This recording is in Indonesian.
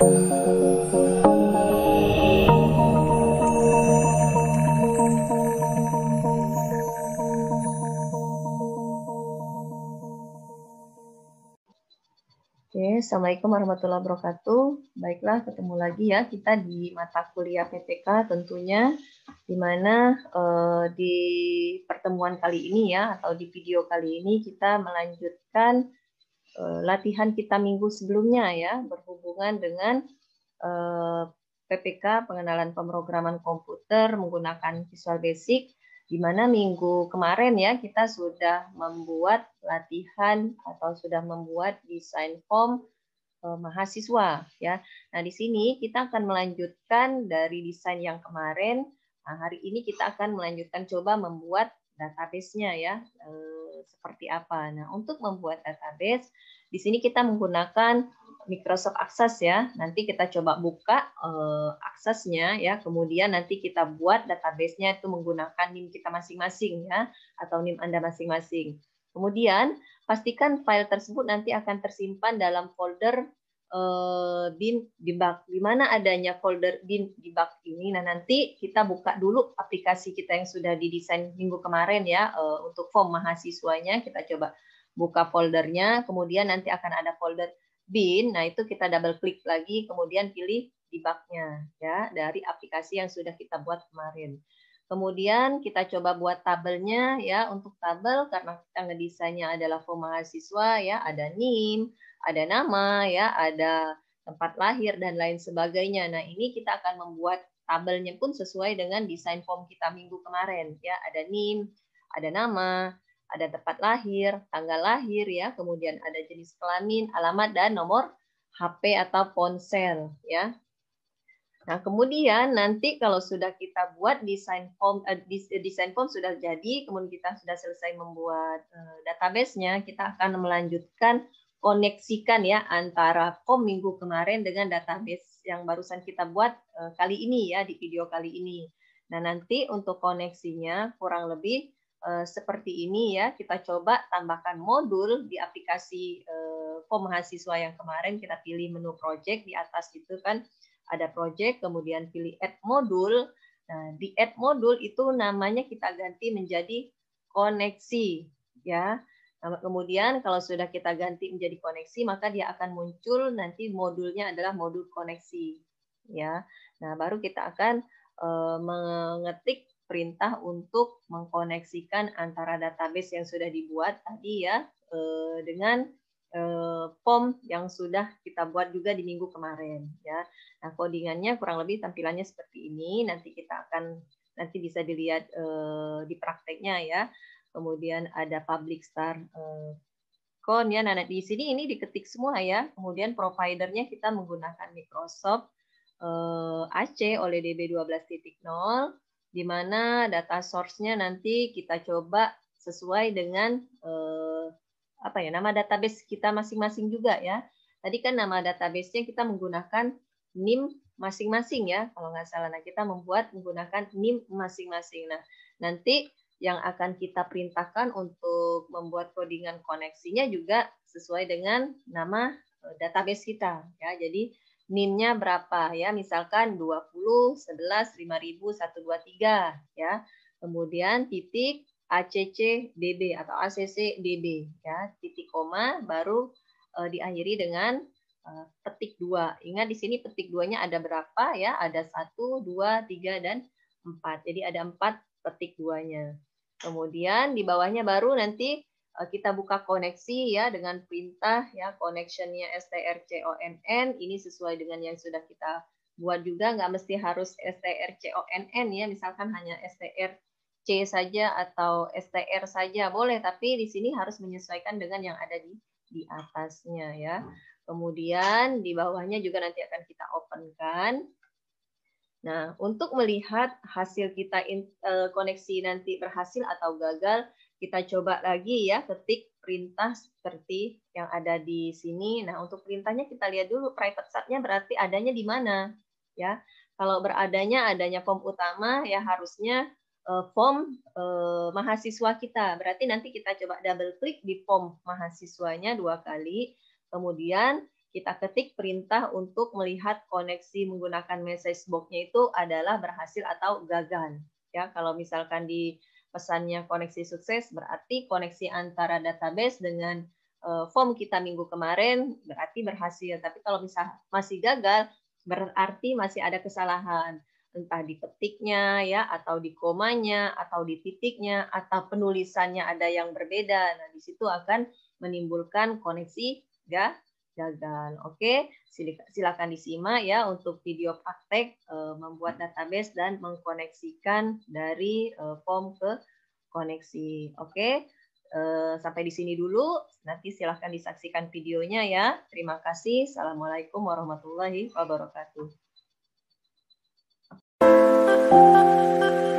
Oke, Assalamualaikum warahmatullahi wabarakatuh. Baiklah, ketemu lagi ya kita di mata kuliah PTK, tentunya, di mana eh, di pertemuan kali ini ya, atau di video kali ini kita melanjutkan Eh, latihan kita minggu sebelumnya ya berhubungan dengan eh, PPK pengenalan pemrograman komputer menggunakan Visual Basic di mana minggu kemarin ya kita sudah membuat latihan atau sudah membuat desain form eh, mahasiswa ya. Nah, di sini kita akan melanjutkan dari desain yang kemarin. Nah, hari ini kita akan melanjutkan coba membuat database-nya ya. seperti apa. Nah, untuk membuat database di sini kita menggunakan Microsoft Access ya. Nanti kita coba buka uh, aksesnya ya. Kemudian nanti kita buat database-nya itu menggunakan NIM kita masing-masing ya atau NIM Anda masing-masing. Kemudian pastikan file tersebut nanti akan tersimpan dalam folder uh, bin debug. Di mana adanya folder bin debug ini. Nah nanti kita buka dulu aplikasi kita yang sudah didesain minggu kemarin ya eh, untuk form mahasiswanya kita coba buka foldernya, kemudian nanti akan ada folder bin. Nah, itu kita double klik lagi, kemudian pilih debugnya ya dari aplikasi yang sudah kita buat kemarin. Kemudian kita coba buat tabelnya ya untuk tabel karena kita ngedesainnya adalah form mahasiswa ya ada NIM, ada nama ya, ada tempat lahir dan lain sebagainya. Nah, ini kita akan membuat tabelnya pun sesuai dengan desain form kita minggu kemarin ya, ada NIM, ada nama, ada tempat lahir, tanggal lahir ya, kemudian ada jenis kelamin, alamat dan nomor HP atau ponsel ya. Nah, kemudian nanti kalau sudah kita buat desain form uh, desain form sudah jadi, kemudian kita sudah selesai membuat uh, database-nya, kita akan melanjutkan koneksikan ya antara form minggu kemarin dengan database yang barusan kita buat uh, kali ini ya di video kali ini. Nah, nanti untuk koneksinya kurang lebih Eh, seperti ini ya, kita coba tambahkan modul di aplikasi komahasiswa eh, form mahasiswa yang kemarin kita pilih menu project di atas itu kan ada project, kemudian pilih add modul. Nah, di add modul itu namanya kita ganti menjadi koneksi ya. Nah, kemudian kalau sudah kita ganti menjadi koneksi, maka dia akan muncul nanti modulnya adalah modul koneksi. ya. Nah, baru kita akan eh, mengetik perintah untuk mengkoneksikan antara database yang sudah dibuat tadi ya eh, dengan form eh, yang sudah kita buat juga di minggu kemarin ya. Nah, codingannya kurang lebih tampilannya seperti ini. Nanti kita akan nanti bisa dilihat eh, di prakteknya ya. Kemudian ada public star con ya. Nah, di sini ini diketik semua ya. Kemudian providernya kita menggunakan Microsoft AC oleh DB 12.0 di mana data source-nya nanti kita coba sesuai dengan eh, apa ya nama database kita masing-masing juga ya. Tadi kan nama database-nya kita menggunakan NIM masing-masing ya, kalau nggak salah. Nah, kita membuat menggunakan NIM masing-masing. Nah, nanti yang akan kita perintahkan untuk membuat codingan koneksinya juga sesuai dengan nama eh, database kita ya. Jadi NIM-nya berapa ya? Misalkan 20 11 tiga ya. Kemudian titik ACC DB atau ACC DB ya, titik koma baru e, diakhiri dengan e, petik dua. Ingat di sini petik duanya ada berapa ya? Ada satu, dua, tiga dan empat. Jadi ada empat petik duanya. Kemudian di bawahnya baru nanti Eh, kita buka koneksi ya dengan perintah ya connectionnya strconn ini sesuai dengan yang sudah kita buat juga nggak mesti harus strconn ya misalkan hanya strc saja atau str saja boleh tapi di sini harus menyesuaikan dengan yang ada di di atasnya ya kemudian di bawahnya juga nanti akan kita openkan Nah, untuk melihat hasil kita in, uh, koneksi nanti berhasil atau gagal, kita coba lagi ya ketik perintah seperti yang ada di sini. Nah, untuk perintahnya kita lihat dulu private subnya berarti adanya di mana, ya. Kalau beradanya adanya form utama ya harusnya eh, form eh, mahasiswa kita. Berarti nanti kita coba double klik di form mahasiswanya dua kali. Kemudian kita ketik perintah untuk melihat koneksi menggunakan message box-nya itu adalah berhasil atau gagal. Ya, kalau misalkan di pesannya koneksi sukses berarti koneksi antara database dengan eh, form kita minggu kemarin berarti berhasil. Tapi kalau misal masih gagal, berarti masih ada kesalahan. Entah di ketiknya ya, atau di komanya, atau di titiknya, atau penulisannya ada yang berbeda. Nah, di situ akan menimbulkan koneksi gagal gagal. Oke, silakan disimak ya untuk video praktek eh, membuat database dan mengkoneksikan dari eh, form ke koneksi. Oke, eh, sampai di sini dulu. Nanti silakan disaksikan videonya ya. Terima kasih. Assalamualaikum warahmatullahi wabarakatuh.